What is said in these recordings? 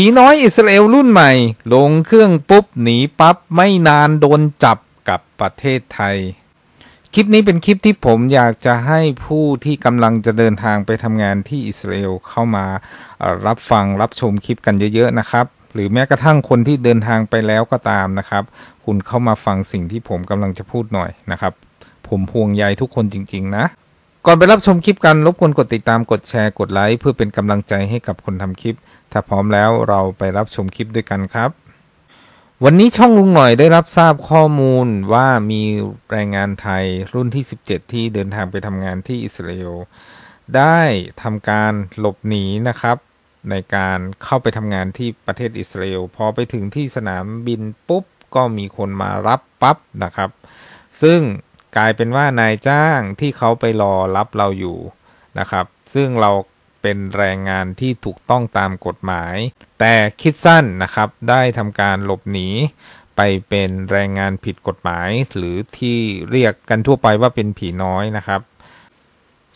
ผีน้อยอิสราเอลรุ่นใหม่ลงเครื่องปุ๊บหนีปับ๊บ ไม่นานโดนจับกับประเทศไทย คลิปนี้เป็นคลิปที่ผมอยากจะให้ผู้ที่กำลังจะเดินทางไปทำงานที่อิสราเอลเข้ามารับฟังรับชมคลิปกันเยอะๆนะครับหรือแม้กระทั่งคนที่เดินทางไปแล้วก็ตามนะครับ คุณเข้ามาฟังสิ่งที่ผมกำลังจะพูดหน่อยนะครับ ผมห่วงใยทุกคนจริง ๆ นะก่อนไปรับชมคลิปกันรบกวนกดติดตามกดแชร์ กดไลค์เพื่อเป็นกำลังใจให้กับคนทำคลิป ถ้าพร้อมแล้วเราไปรับชมคลิปด้วยกันครับ วันนี้ช่องลุงหน่อยได้รับทราบข้อมูลว่ามีแรงงานไทยรุ่นที่ 17 ที่เดินทางไปทำงานที่อิสราเอลได้ทำการหลบหนีนะครับ ในการเข้าไปทำงานที่ประเทศอิสราเอลพอไปถึงที่สนามบินปุ๊บก็มีคนมารับปั๊บนะครับ ซึ่งกลายเป็นว่านายจ้างที่เขาไปรอรับเราอยู่นะครับ ซึ่งเราเป็นแรงงานที่ถูกต้องตามกฎหมาย แต่คิดสั้นนะครับได้ทำการหลบหนีไปเป็นแรงงานผิดกฎหมาย หรือที่เรียกกันทั่วไปว่าเป็นผีน้อยนะครับ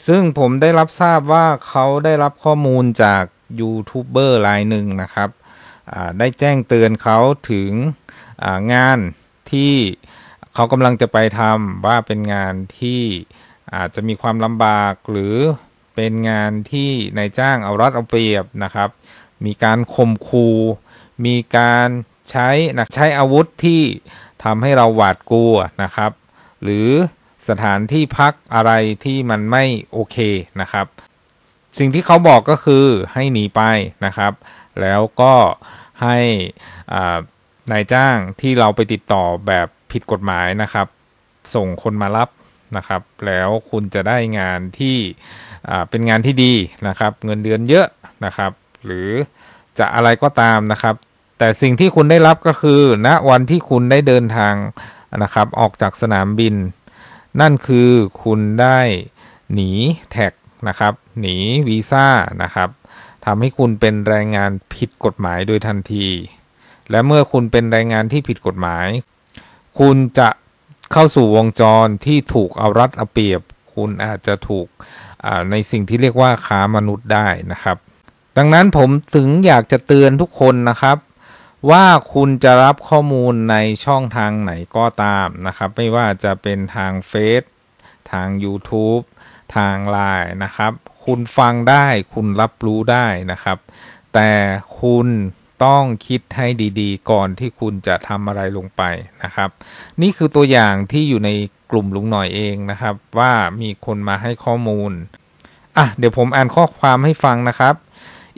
ซึ่งผมได้รับทราบว่าเขาได้รับข้อมูลจากยูทูบเบอร์รายหนึ่งนะครับ ได้แจ้งเตือนเขาถึงงานที่เขากำลังจะไปทำว่าเป็นงานที่อาจจะมีความลำบากหรือเป็นงานที่นายจ้างเอารัดเอาเปรียบนะครับ มีการข่มขู่มีการใช้นะใช้อาวุธที่ทำให้เราหวาดกลัวนะครับ หรือสถานที่พักอะไรที่มันไม่โอเคนะครับ สิ่งที่เขาบอกก็คือให้หนีไปนะครับ แล้วก็ให้นายจ้างที่เราไปติดต่อแบบผิดกฎหมายนะครับ ส่งคนมารับนะครับ แล้วคุณจะได้งานที่เป็นงานที่ดีนะครับ เงินเดือนเยอะนะครับ หรือจะอะไรก็ตามนะครับ แต่สิ่งที่คุณได้รับก็คือณนะวันที่คุณได้เดินทางนะครับ ออกจากสนามบิน นั่นคือคุณได้หนีแท็กนะครับ หนีวีซ่านะครับทำให้คุณเป็นแรงงานผิดกฎหมายโดยทันที และเมื่อคุณเป็นแรงงานที่ผิดกฎหมายคุณจะเข้าสู่วงจรที่ถูกเอารัดเอาเปรียบคุณอาจจะถูกในสิ่งที่เรียกว่าค้ามนุษย์ได้นะครับ ดังนั้นผมถึงอยากจะเตือนทุกคนนะครับว่าคุณจะรับข้อมูลในช่องทางไหนก็ตามนะครับ ไม่ว่าจะเป็นทางเฟซทาง YouTube ทาง l ล n e นะครับ คุณฟังได้ คุณรับรู้ได้นะครับ แต่คุณต้องคิดให้ดีๆก่อนที่คุณจะทำอะไรลงไปนะครับ นี่คือตัวอย่างที่อยู่ในกลุ่มลุงหน่อยเองนะครับ ว่ามีคนมาให้ข้อมูลอ่ะเดี๋ยวผมอ่านข้อความให้ฟังนะครับ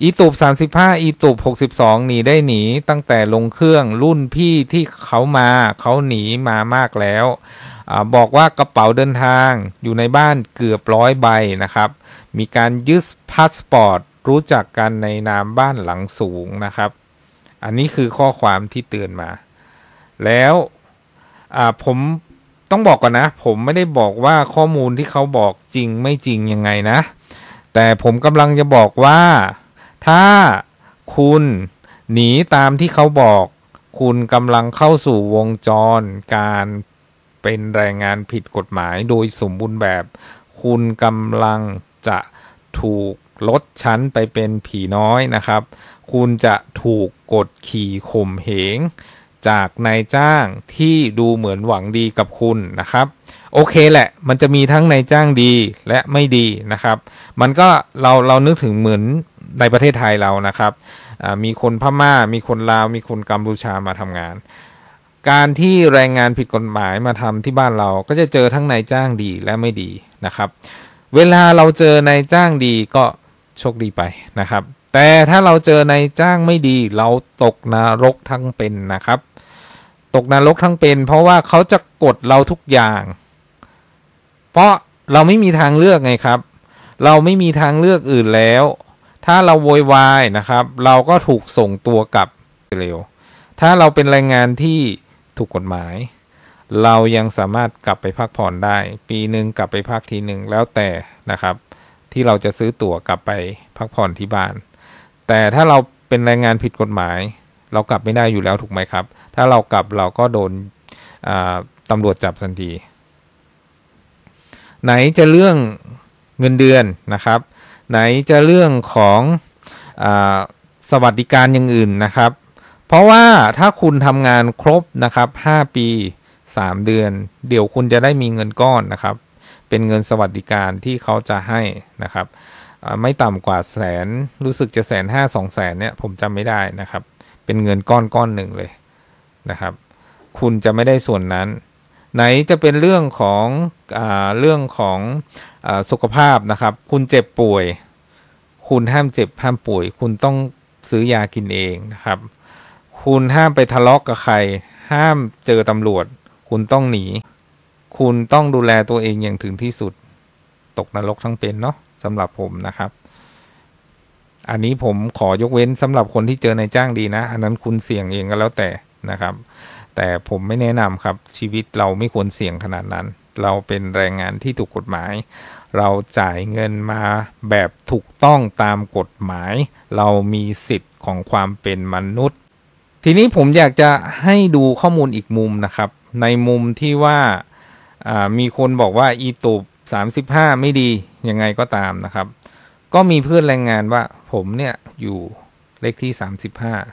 อีตูบ35อีตูบ62หนีได้หนีตั้งแต่ลงเครื่องรุ่นพี่ที่เขามาเขาหนีมามากแล้วอบอกว่ากระเป๋าเดินทาง อยู่ในบ้านเกือบร้อยใบนะครับ มีการยึดพาสปอร์ตรู้จักกันในนามบ้านหลังสูงนะครับอันนี้คือข้อความที่เตือนมา แล้วผมต้องบอกก่อนนะ ผมไม่ได้บอกว่าข้อมูลที่เขาบอกจริงไม่จริงยังไงนะ แต่ผมกำลังจะบอกว่าถ้าคุณหนีตามที่เขาบอกคุณกำลังเข้าสู่วงจรการเป็นแรงงานผิดกฎหมาย โดยสมบูรณ์แบบคุณกำลังจะถูกลดชั้นไปเป็นผีน้อยนะครับ คุณจะถูกกดขี่ข่มเหง จากนายจ้างที่ดูเหมือนหวังดีกับคุณนะครับ โอเคแหละมันจะมีทั้งนายจ้างดีและไม่ดีนะครับ มันก็เราเรานึกถึงเหมือนในประเทศไทยเรานะครับมีคนพม่ามีคนลาวมีคนกัมพูชามาทำงาน การที่แรงงานผิดกฎหมายมาทำที่บ้านเราก็จะเจอทั้งนายจ้างดีและไม่ดีนะครับเวลาเราเจอนายจ้างดีก็โชคดีไปนะครับ แต่ถ้าเราเจอนายจ้างไม่ดี เราตกนรกทั้งเป็นนะครับ ตกนรกทั้งเป็น เพราะว่าเขาจะกดเราทุกอย่าง เพราะเราไม่มีทางเลือกไงครับ เราไม่มีทางเลือกอื่นแล้ว ถ้าเราโวยวายนะครับเราก็ถูกส่งตัวกลับเร็วถ้าเราเป็นแรงงานที่ถูกกฎหมายเรายังสามารถกลับไปพักผ่อนได้ ปีหนึ่งกลับไปพักทีหนึ่งแล้วแต่นะครับ ที่เราจะซื้อตั๋วกลับไปพักผ่อนที่บ้าน แต่ถ้าเราเป็นแรงงานผิดกฎหมาย เรากลับไม่ได้อยู่แล้วถูกไหมครับ ถ้าเรากลับเราก็โดนตำรวจจับทันที ไหนจะเรื่องเงินเดือนนะครับ ไหนจะเรื่องของอสวัสดิการอย่างอื่นนะครับ เพราะว่าถ้าคุณทำงานครบนะครับ 5 ปี3เดือนเดี๋ยวคุณจะได้มีเงินก้อนนะครับ เป็นเงินสวัสดิการที่เขาจะให้นะครับไม่ต่ำกว่าแสนรู้สึกจะแสนห้าสองแสนเนี่ยผมจำไม่ได้นะครับเป็นเงินก้อนก้อนหนึ่งเลยนะครับ คุณจะไม่ได้ส่วนนั้น ไหนจะเป็นเรื่องของอเรื่องของอสุขภาพนะครับ คุณเจ็บป่วย คุณห้ามเจ็บ ห้ามป่วย คุณต้องซื้อยากินเองนะครับ คุณห้ามไปทะเลาะกกับใคร ห้ามเจอตำรวจคุณต้องหนี คุณต้องดูแลตัวเองอย่างถึงที่สุด ตกนรกทั้งเป็นเนาะสำหรับผมนะครับ อันนี้ผมขอยกเว้นสำหรับคนที่เจอในจ้างดีนะ อันนั้นคุณเสี่ยงเองก็แล้วแต่นะครับ แต่ผมไม่แนะนำครับชีวิตเราไม่ควรเสี่ยงขนาดนั้น เราเป็นแรงงานที่ถูกกฎหมาย เราจ่ายเงินมาแบบถูกต้องตามกฎหมาย เรามีสิทธิ์ของความเป็นมนุษย์ ทีนี้ผมอยากจะให้ดูข้อมูลอีกมุมนะครับในมุมที่ว่ามีคนบอกว่า อีตูบ35 ไม่ดียังไงก็ตามนะครับ ก็มีเพื่อนแรงงานว่า ผมเนี่ยอยู่เลขที่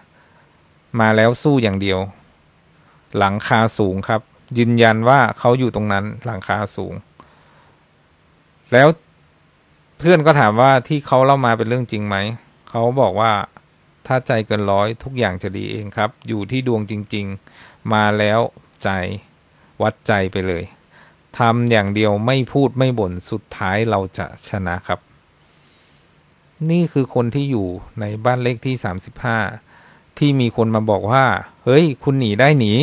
35 มาแล้วสู้อย่างเดียว หลังคาสูงครับ ยืนยันว่าเขาอยู่ตรงนั้นหลังคาสูง แล้วเพื่อนก็ถามว่าที่เขาเล่ามาเป็นเรื่องจริงไหม เขาบอกว่าถ้าใจเกินร้อยทุกอย่างจะดีเองครับ อยู่ที่ดวงจริง ๆ มาแล้วจวัดใจไปเลย ทำอย่างเดียวไม่พูดไม่บ่น สุดท้ายเราจะชนะครับ นี่คือคนที่อยู่ในบ้านเลขที่ 35 ที่มีคนมาบอกว่า เฮ้ยคุณหนีได้หนี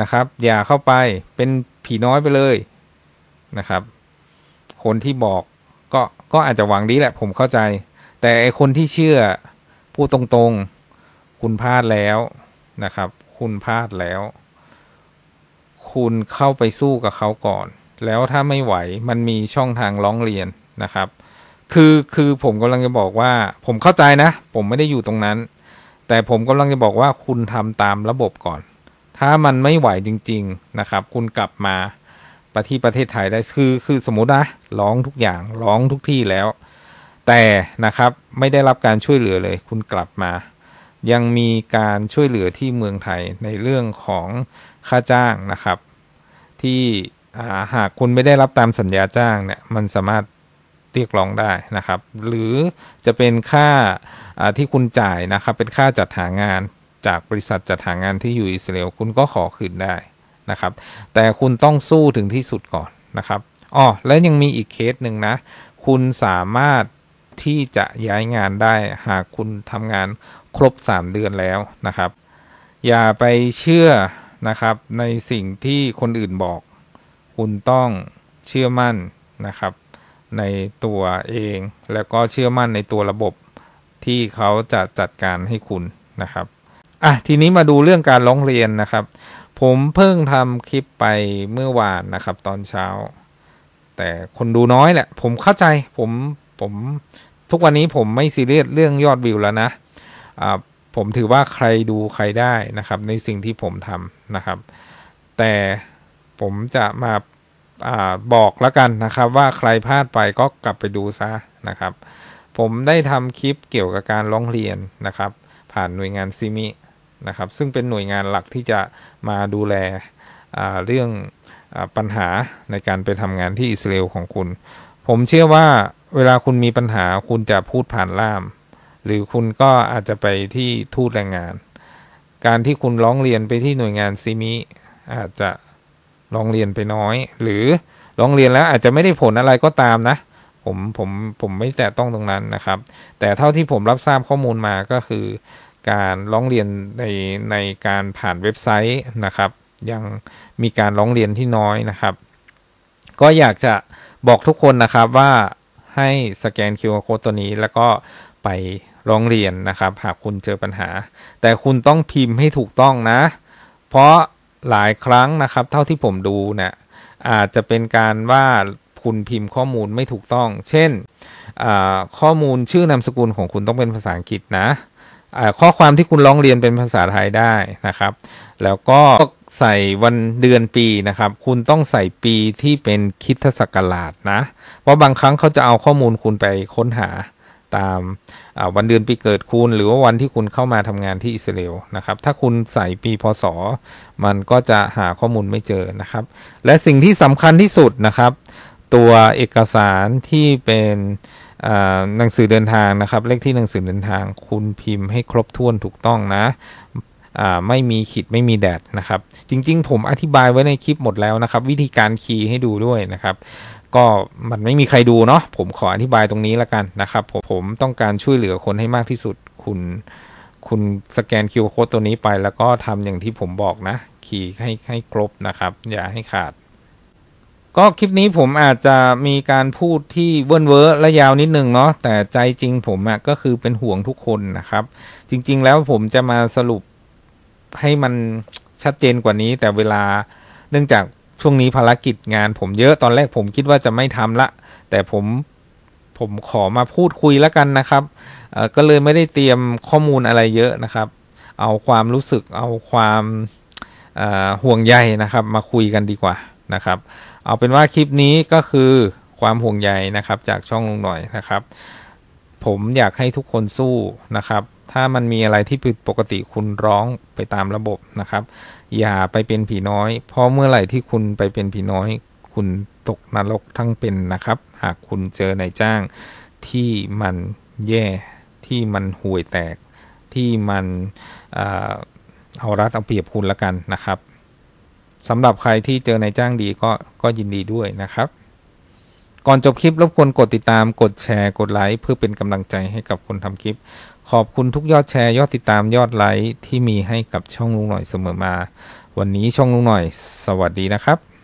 นะครับอย่าเข้าไปเป็นผีน้อยไปเลยนะครับ คนที่บอกก็ก็อาจจะหวังดีแหละผมเข้าใจ แต่ไอคนที่เชื่อ พูดตรงๆคุณพลาดแล้วนะครับคุณพลาดแล้วคุณเข้าไปสู้กับเขาก่อน แล้วถ้าไม่ไหว มันมีช่องทางร้องเรียนนะครับ คือคือผมกำลังจะบอกว่า ผมเข้าใจนะ ผมไม่ได้อยู่ตรงนั้น แต่ผมกำลังจะบอกว่าคุณทำตามระบบก่อน ถ้ามันไม่ไหวจริง ๆนะครับ คุณกลับมาประที่ประเทศไทยได้ คือ คือสมมตินะ ร้องทุกอย่างร้องทุกที่แล้ว แต่นะครับไม่ได้รับการช่วยเหลือเลย คุณกลับมา ยังมีการช่วยเหลือที่เมืองไทยในเรื่องของค่าจ้างนะครับ ที่หากคุณไม่ได้รับตามสัญญาจ้างเนี่ยมันสามารถเรียกร้องได้นะครับ หรือจะเป็นค่าที่คุณจ่ายนะครับ เป็นค่าจัดหางานจากบริษัทจัดหางานที่อยู่อิสราเอลคุณก็ขอคืนได้นะครับ แต่คุณต้องสู้ถึงที่สุดก่อนนะครับอ๋อและยังมีอีกเคสหนึ่งนะ คุณสามารถที่จะย้ายงานได้ หากคุณทำงานครบ3เดือนแล้วนะครับอย่าไปเชื่อนะครับในสิ่งที่คนอื่นบอกคุณต้องเชื่อมั่นนะครับ ในตัวเอง แล้วก็เชื่อมั่นในตัวระบบที่เขาจะจัดการให้คุณนะครับอ่ะทีนี้มาดูเรื่องการร้องเรียนนะครับ ผมเพิ่งทำคลิปไปเมื่อวานนะครับ ตอนเช้า แต่คนดูน้อยแหละ ผมเข้าใจผมผมทุกวันนี้ผมไม่ซีเรียสเรื่องยอดวิวแล้วนะอ่าผม ถือว่าใครดูใครได้ นะครับในสิ่งที่ผมทำนะครับ แต่ผมจะ มาอาบอกแล้วกันนะครับว่าใครพลาดไปก็กลับไปดูซะนะครับ ผมได้ทำคลิปเกี่ยวกับการร้องเรียนนะครับผ่านหน่วยงานซิมินะครับซึ่งเป็นหน่วยงานหลักที่จะมาดูแลเรื่องอปัญหาในการไปทำงานที่อิสราเอลของคุณ ผมเชื่อว่าเวลาคุณมีปัญหาคุณจะพูดผ่านล่ามหรือคุณก็อาจจะไปที่ทูตแรงงาน การที่คุณร้องเรียนไปที่หน่วยงานซีมิอาจจะร้องเรียนไปน้อยหรือร้องเรียนแล้วอาจจะไม่ได้ผลอะไรก็ตามนะ ผมผมผม ไม่แตะต้องตรงนั้นนะครับ แต่เท่าที่ผมรับทราบข้อมูลมาก็คือการร้องเรียนในในการผ่านเว็บไซต์นะครับ ยังมีการร้องเรียนที่น้อยนะครับ ก็อยากจะบอกทุกคนนะครับว่าให้สแกน QR code ตัวนี้แล้วก็ไปร้องเรียนนะครับหากคุณเจอปัญหา แต่คุณต้องพิมพ์ให้ถูกต้องนะ เพราะหลายครั้งนะครับ เท่าที่ผมดูเนะี่ยอาจจะเป็นการว่าคุณพิมพ์ข้อมูลไม่ถูกต้อง เช่นข้อมูลชื่อนามสกุลของคุณต้องเป็นภาษาอังกฤษนะข้อความที่คุณร้องเรียนเป็นภาษาไทยได้นะครับ แล้วก็ใส่วันเดือนปีนะครับ คุณต้องใส่ปีที่เป็นคิดศักราชนะเพราะบางครั้งเขาจะเอาข้อมูลคุณไปค้นหาตามวันเดือนปีเกิดคุณหรือว่าวันที่คุณเข้ามาทำงานที่อิสราเอลนะครับ ถ้าคุณใส่ปีพศมันก็จะหาข้อมูลไม่เจอนะครับ และสิ่งที่สำคัญที่สุดนะครับ ตัวเอกสารที่เป็นหนังสือเดินทางนะครับ เลขที่หนังสือเดินทาง คุณพิมพ์ให้ครบถ้วนถูกต้องนะไม่มีขีดไม่มีแดดนะครับ จริง ๆ ผมอธิบายไว้ในคลิปหมดแล้วนะครับ วิธีการคีย์ให้ดูด้วยนะครับก็มันไม่มีใครดูเนาะผมขออธิบายตรงนี้ละกันนะครับผมผมต้องการช่วยเหลือคนให้มากที่สุด คุณคุณสแกน QR โค้ดตัวนี้ไป แล้วก็ทำอย่างที่ผมบอกนะขี่ให้ให้ครบนะครับ อย่าให้ขาด ก็คลิปนี้ผมอาจจะมีการพูดที่เวิ้นเว้อและยาวนิดนึงเนาะแต่ใจจริงผมอะก็คือเป็นห่วงทุกคนนะครับ จริง ๆ แล้วผมจะมาสรุปให้มันชัดเจนกว่านี้ แต่เวลาเนื่องจากช่วงนี้ภารกิจงานผมเยอะ ตอนแรกผมคิดว่าจะไม่ทำละ แต่ผมผมขอมาพูดคุยแล้วกันนะครับ ก็เลยไม่ได้เตรียมข้อมูลอะไรเยอะนะครับ เอาความรู้สึก เอาความห่วงใยนะครับมาคุยกันดีกว่านะครับ เอาเป็นว่าคลิปนี้ก็คือความห่วงใยนะครับ จากช่องลงหน่อยนะครับ ผมอยากให้ทุกคนสู้นะครับถ้ามันมีอะไรที่ผิดปกติคุณร้องไปตามระบบนะครับ อย่าไปเป็นผีน้อย เพราะเมื่อไหร่ที่คุณไปเป็นผีน้อย คุณตกนรกทั้งเป็นนะครับ หากคุณเจอนายจ้าง ที่มันแย่ที่มันห่วยแตก ที่มันเอารัดเอาเปรียบคุณละกันนะครับสำหรับใครที่เจอนายจ้างดีก็ก็ยินดีด้วยนะครับ ก่อนจบคลิปรบกวนกดติดตามกดแชร์ กดไลค์เพื่อเป็นกำลังใจให้กับคนทำคลิปขอบคุณทุกยอดแชร์ยอดติดตามยอดไลค์ ที่มีให้กับช่องลุงหน่อยเสมอมา วันนี้ช่องลุงหน่อยสวัสดีนะครับ